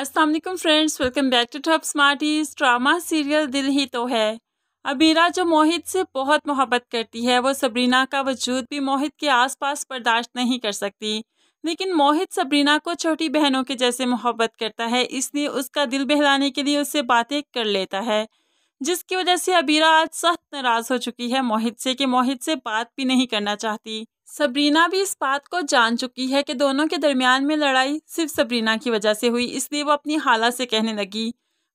Aslam friends welcome back to top smarties drama serial दिल ही तो है अबीरा जो मोहित से बहुत मोहब्बत करती है वो सबरीना का वजूद भी मोहित के आसपास बर्दाश्त नहीं कर सकती लेकिन मोहित सबरीना को छोटी बहनों के जैसे मोहब्बत करता है इसलिए उसका दिल बहलाने के लिए उससे बातें कर लेता है जिसकी वजह से अबीरा आज सख्त नाराज हो चुकी है मोहित से कि मोहित से बात भी नहीं करना चाहती सबरीना भी इस बात को जान चुकी है कि दोनों के दरमियान में लड़ाई सिर्फ सबरीना की वजह से हुई इसलिए वो अपनी हाला से कहने लगी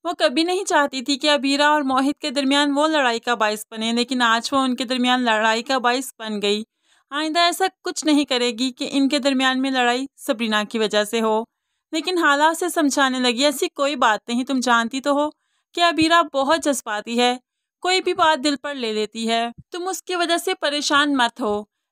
वो कभी नहीं चाहती थी कि अबीरा और मोहित के दरमियान वो लड़ाई का बायस बने लेकिन आज वो उनके दरमियान लड़ाई का बायस बन गई आइंदा ऐसा कुछ नहीं करेगी कि इनके दरमियान में लड़ाई सबरीना की वजह से हो लेकिन हाला उसे समझाने लगी ऐसी कोई बात नहीं तुम जानती तो हो कि अबीरा बहुत जज्बाती है कोई भी बात दिल पर ले लेती है तुम उसकी वजह से परेशान मत हो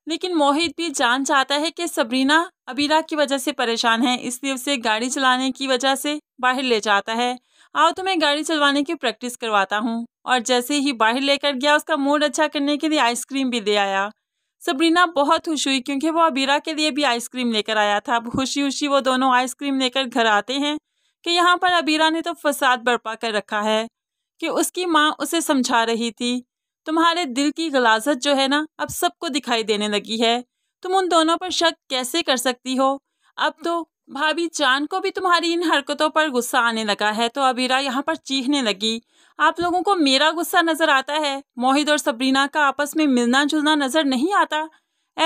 लेकिन मोहित भी जान चाहता है कि सबरीना अबीरा की वजह से परेशान है इसलिए उसे गाड़ी चलाने की वजह से बाहर ले जाता है आओ तुम्हें तो गाड़ी चलवाने की प्रैक्टिस करवाता हूँ और जैसे ही बाहर लेकर गया उसका मूड अच्छा करने के लिए आइसक्रीम भी ले आया सबरीना बहुत खुश हुई क्योंकि वो अबीरा के लिए भी आइसक्रीम लेकर आया था अब खुशी खुशी वो दोनों आइसक्रीम लेकर घर आते हैं कि यहाँ पर अबीरा ने तो फसाद बर्पा कर रखा है कि उसकी माँ उसे समझा रही थी तुम्हारे दिल की गलाजत जो है ना अब सबको दिखाई देने लगी है तुम उन दोनों पर शक कैसे कर सकती हो अब तो भाभी जान को भी तुम्हारी इन हरकतों पर गुस्सा आने लगा है तो अबीरा यहाँ पर चीखने लगी आप लोगों को मेरा गुस्सा नज़र आता है मोहित और सबरीना का आपस में मिलना जुलना नज़र नहीं आता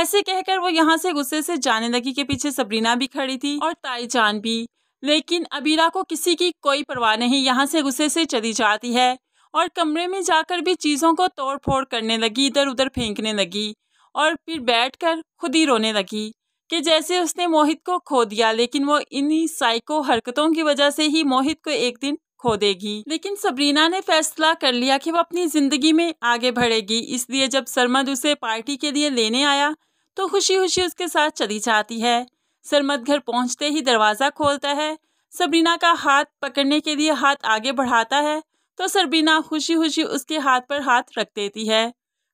ऐसे कहकर वो यहाँ से गुस्से से जाने लगी के पीछे सबरीना भी खड़ी थी और ताई जान भी लेकिन अबीरा को किसी की कोई परवाह नहीं यहाँ से गुस्से से चली जाती है और कमरे में जाकर भी चीज़ों को तोड़ फोड़ करने लगी इधर उधर फेंकने लगी और फिर बैठकर खुद ही रोने लगी कि जैसे उसने मोहित को खो दिया लेकिन वो इन्हीं साइको हरकतों की वजह से ही मोहित को एक दिन खो देगी लेकिन सबरीना ने फैसला कर लिया कि वो अपनी जिंदगी में आगे बढ़ेगी इसलिए जब सरमद उसे पार्टी के लिए लेने आया तो खुशी खुशी उसके साथ चली जाती है सरमद घर पहुंचते ही दरवाज़ा खोलता है सबरीना का हाथ पकड़ने के लिए हाथ आगे बढ़ाता है तो सरबीना खुशी खुशी उसके हाथ पर हाथ रख देती है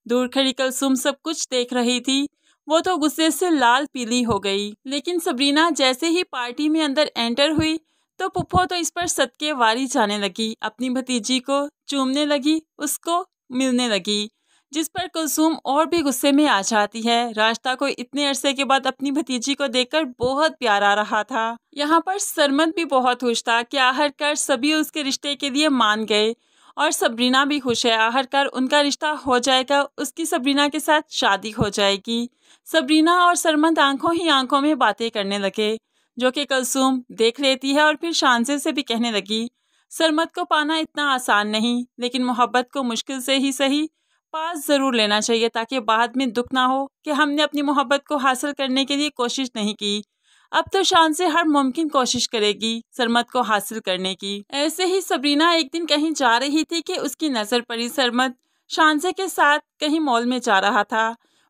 दूर खड़ी कलसुम सब कुछ देख रही थी वो तो गुस्से से लाल पीली हो गई लेकिन सबरीना जैसे ही पार्टी में अंदर एंटर हुई तो पुप्पो तो इस पर सदके वारी जाने लगी अपनी भतीजी को चूमने लगी उसको मिलने लगी जिस पर कुलसूम और भी गुस्से में आ जाती है राश्ता को इतने अरसे के बाद अपनी भतीजी को देखकर बहुत प्यार आ रहा था यहाँ पर सरमद भी बहुत खुश था कि कर सभी उसके रिश्ते के लिए मान गए और सबरीना भी खुश है कर उनका रिश्ता हो जाएगा उसकी सबरीना के साथ शादी हो जाएगी सबरीना और सरमद आंखों ही आंखों में बातें करने लगे जो कि कलसूम देख लेती है और फिर शांसे से भी कहने लगी सरमत को पाना इतना आसान नहीं लेकिन मोहब्बत को मुश्किल से ही सही पास ज़रूर लेना चाहिए ताकि बाद में दुख ना हो कि हमने अपनी मोहब्बत को हासिल करने के लिए कोशिश नहीं की अब तो शान से हर मुमकिन कोशिश करेगी सरमत को हासिल करने की ऐसे ही सबरीना एक दिन कहीं जा रही थी कि उसकी नज़र पड़ी सरमत शानसे के साथ कहीं मॉल में जा रहा था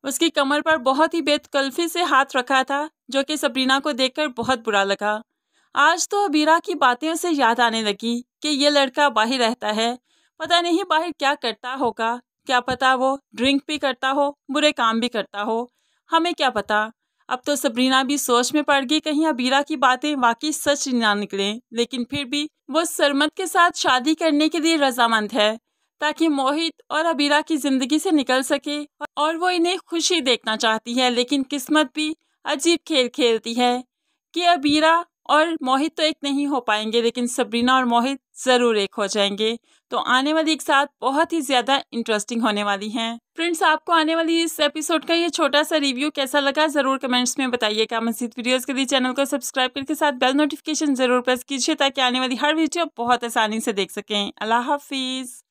उसकी कमर पर बहुत ही बेतकल्फी से हाथ रखा था जो कि सबरीना को देखकर बहुत बुरा लगा आज तो अबीरा की बातें उसे याद आने लगी कि ये लड़का बाहर रहता है पता नहीं बाहर क्या करता होगा क्या पता वो ड्रिंक भी करता हो बुरे काम भी करता हो हमें क्या पता अब तो सबरीना भी सोच में पड़ गई कहीं अबीरा की बातें वाकई सच ना निकलें लेकिन फिर भी वो सरमत के साथ शादी करने के लिए रजामंद है ताकि मोहित और अबीरा की ज़िंदगी से निकल सके और वो इन्हें खुशी देखना चाहती है लेकिन किस्मत भी अजीब खेल खेलती है कि अबीरा और मोहित तो एक नहीं हो पाएंगे लेकिन सबरीना और मोहित ज़रूर एक हो जाएंगे तो आने वाली एक साथ बहुत ही ज़्यादा इंटरेस्टिंग होने वाली हैं फ्रेंड्स आपको आने वाली इस एपिसोड का ये छोटा सा रिव्यू कैसा लगा ज़रूर कमेंट्स में बताइएगा मजीद वीडियोस के लिए चैनल को सब्सक्राइब करके साथ बेल नोटिफिकेशन ज़रूर प्रेस कीजिए ताकि आने वाली हर वीडियो बहुत आसानी से देख सकें अल्लाह हाफिज़